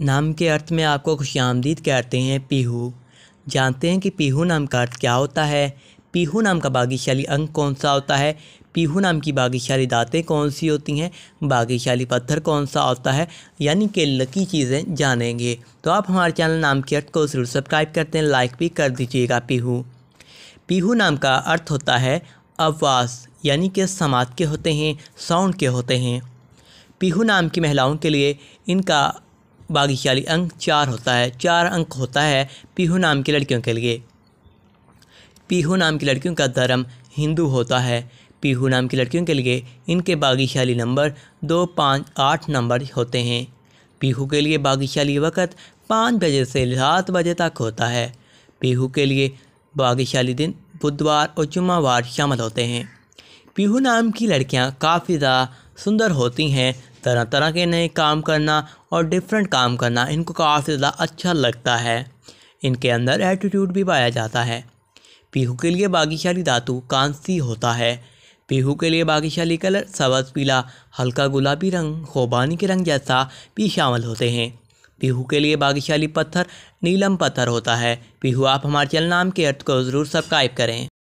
नाम के अर्थ में आपको खुश आमदीद कहते हैं पीहू जानते हैं कि पीहू नाम का अर्थ क्या होता है पीहू नाम का बागीशाली अंग कौन सा होता है पीहू नाम की बागीशाली दाँतें कौन सी होती हैं बागीशाली पत्थर कौन सा होता है यानी कि लकी चीज़ें जानेंगे तो आप हमारे चैनल नाम के अर्थ को ज़रूर सब्सक्राइब करते हैं लाइक भी कर दीजिएगा पीहू पीहू नाम का अर्थ होता है आवाज़ यानी कि समाज के होते हैं साउंड के होते हैं पीहू नाम की महिलाओं के लिए इनका बागिशाली अंक चार होता है चार अंक होता है पीहू नाम की लड़कियों के लिए पीहू नाम की लड़कियों का धर्म हिंदू होता है पीहू नाम की लड़कियों के लिए इनके बागीशाली नंबर दो पाँच आठ नंबर होते हैं पीहू के लिए बागीशाली वक़्त पाँच बजे से सात बजे तक होता है पीहू के लिए बागिशाली दिन बुधवार और जुम्मावार शामिल होते हैं पीहू नाम की लड़कियां काफ़ी ज़्यादा सुंदर होती हैं तरह तरह के नए काम करना और डिफरेंट काम करना इनको काफ़ी ज़्यादा अच्छा लगता है इनके अंदर एटीट्यूड भी पाया जाता है पीहू के लिए बागीशाली धातु कांसी होता है पीहू के लिए बागीशाली कलर सबज पीला हल्का गुलाबी रंग खोबानी के रंग जैसा भी शामिल होते हैं पीहू के लिए बागीशाली पत्थर नीलम पत्थर होता है पीहू आप हमारे चैनल नाम के अर्थ को ज़रूर सब्सक्राइब करें